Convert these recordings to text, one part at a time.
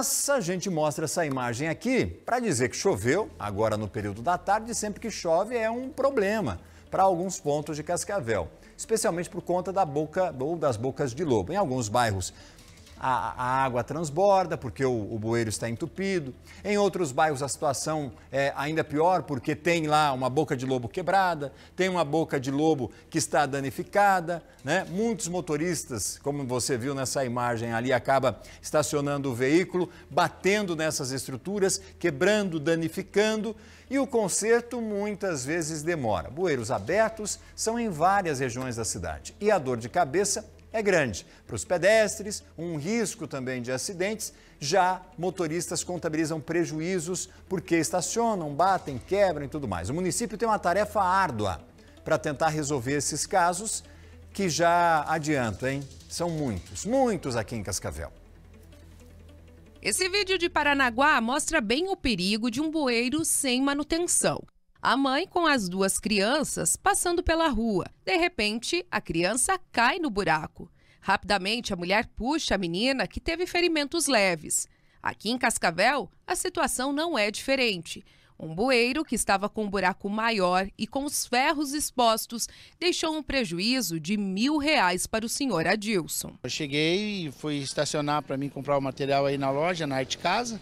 Mas a gente mostra essa imagem aqui para dizer que choveu, agora no período da tarde, sempre que chove é um problema para alguns pontos de Cascavel, especialmente por conta da boca ou das bocas de lobo. Em alguns bairros a, a água transborda porque o, o, bueiro está entupido. Em outros bairros a situação é ainda pior porque tem lá uma boca de lobo quebrada, tem uma boca de lobo que está danificada. Né? Muitos motoristas, como você viu nessa imagem ali, acaba estacionando o veículo, batendo nessas estruturas, quebrando, danificando. E o conserto muitas vezes demora. Bueiros abertos são em várias regiões da cidade. E a dor de cabeça é grande. Para os pedestres, um risco também de acidentes. Já motoristas contabilizam prejuízos porque estacionam, batem, quebram e tudo mais. O município tem uma tarefa árdua para tentar resolver esses casos, que já adianto, hein? São muitos, muitos aqui em Cascavel. Esse vídeo de Paranaguá mostra bem o perigo de um bueiro sem manutenção. A mãe com as duas crianças passando pela rua. De repente, a criança cai no buraco. Rapidamente, a mulher puxa a menina, que teve ferimentos leves. Aqui em Cascavel, a situação não é diferente. Um bueiro que estava com um buraco maior e com os ferros expostos deixou um prejuízo de mil reais para o senhor Adilson. Eu cheguei e fui estacionar para mim comprar o material aí na loja, na Arte Casa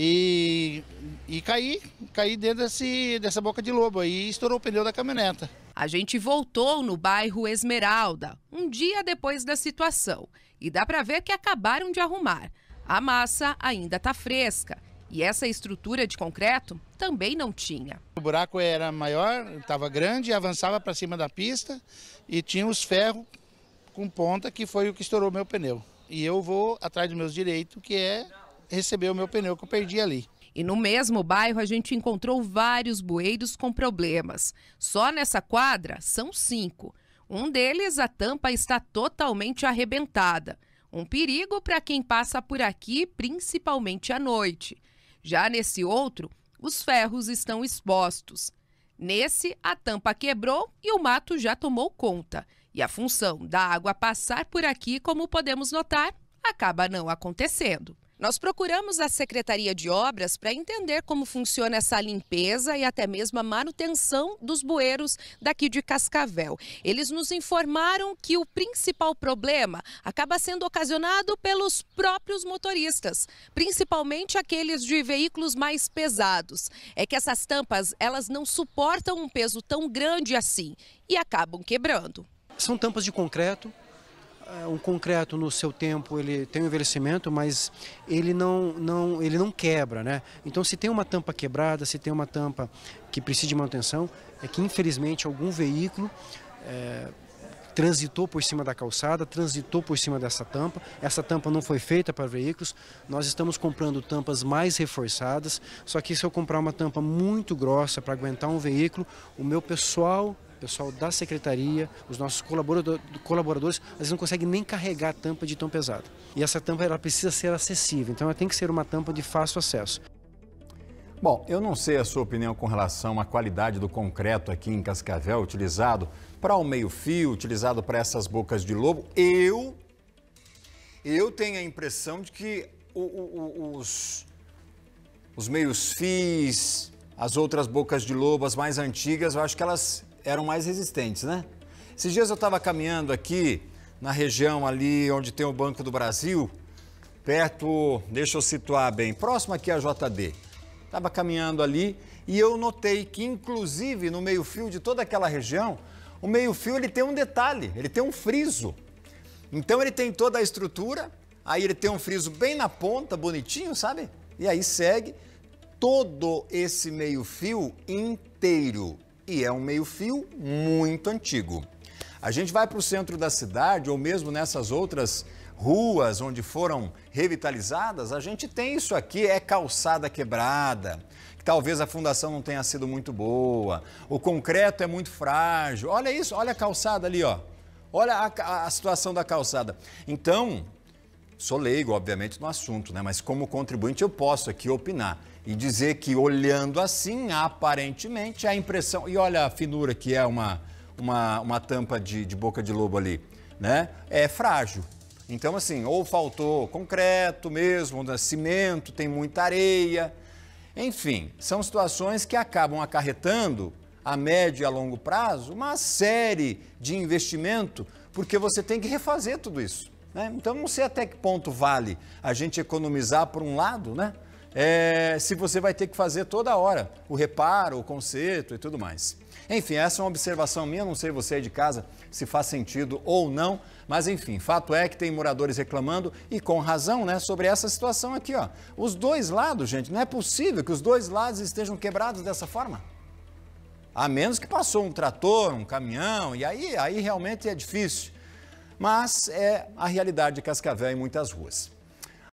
e, e caí, caí dentro desse, dessa boca de lobo aí estourou o pneu da caminhoneta. A gente voltou no bairro Esmeralda, um dia depois da situação, e dá para ver que acabaram de arrumar. A massa ainda está fresca e essa estrutura de concreto também não tinha. O buraco era maior, estava grande, avançava para cima da pista e tinha os ferros com ponta que foi o que estourou meu pneu. E eu vou atrás dos meus direitos, que é receber o meu pneu que eu perdi ali. E no mesmo bairro a gente encontrou vários bueiros com problemas. Só nessa quadra são cinco. Um deles, a tampa está totalmente arrebentada. Um perigo para quem passa por aqui, principalmente à noite. Já nesse outro, os ferros estão expostos. Nesse, a tampa quebrou e o mato já tomou conta. E a função da água passar por aqui, como podemos notar, acaba não acontecendo. Nós procuramos a Secretaria de Obras para entender como funciona essa limpeza e até mesmo a manutenção dos bueiros daqui de Cascavel. Eles nos informaram que o principal problema acaba sendo ocasionado pelos próprios motoristas, principalmente aqueles de veículos mais pesados. É que essas tampas, elas não suportam um peso tão grande assim e acabam quebrando. São tampas de concreto é, um concreto no seu tempo ele tem um envelhecimento, mas ele não, não, ele não quebra, né? Então se tem uma tampa quebrada, se tem uma tampa que precisa de manutenção, é que infelizmente algum veículo é, transitou por cima da calçada, transitou por cima dessa tampa. Essa tampa não foi feita para veículos. Nós estamos comprando tampas mais reforçadas. Só que se eu comprar uma tampa muito grossa para aguentar um veículo, o meu pessoal pessoal da secretaria, os nossos colaboradores, às vezes não conseguem nem carregar a tampa de tão pesada. E essa tampa ela precisa ser acessível, então ela tem que ser uma tampa de fácil acesso. Bom, eu não sei a sua opinião com relação à qualidade do concreto aqui em Cascavel, utilizado para o um meio-fio, utilizado para essas bocas de lobo. Eu, eu tenho a impressão de que o, o, os, os meios-fios, as outras bocas de lobo, as mais antigas, eu acho que elas eram mais resistentes, né? Esses dias eu estava caminhando aqui na região ali onde tem o Banco do Brasil, perto, deixa eu situar bem, próximo aqui à JD. Estava caminhando ali e eu notei que, inclusive, no meio-fio de toda aquela região, o meio-fio ele tem um detalhe, ele tem um friso. Então ele tem toda a estrutura, aí ele tem um friso bem na ponta, bonitinho, sabe? E aí segue todo esse meio-fio inteiro e é um meio-fio muito antigo. A gente vai para o centro da cidade ou mesmo nessas outras ruas onde foram revitalizadas, a gente tem isso aqui, é calçada quebrada, que talvez a fundação não tenha sido muito boa, o concreto é muito frágil. Olha isso, olha a calçada ali, ó. Olha a, a situação da calçada. Então, Sou leigo, obviamente, no assunto, né? mas como contribuinte eu posso aqui opinar e dizer que olhando assim, aparentemente, a impressão. E olha a finura que é uma, uma, uma tampa de, de boca de lobo ali, né? É frágil. Então, assim, ou faltou concreto mesmo, né? cimento, tem muita areia. Enfim, são situações que acabam acarretando, a médio e a longo prazo, uma série de investimento, porque você tem que refazer tudo isso. Né? Então, não sei até que ponto vale a gente economizar por um lado, né? É, se você vai ter que fazer toda hora o reparo, o conserto e tudo mais. Enfim, essa é uma observação minha, não sei você aí de casa se faz sentido ou não, mas enfim, fato é que tem moradores reclamando e com razão, né, sobre essa situação aqui, ó. Os dois lados, gente, não é possível que os dois lados estejam quebrados dessa forma. A menos que passou um trator, um caminhão, e aí, aí realmente é difícil mas é a realidade de Cascavel em muitas ruas.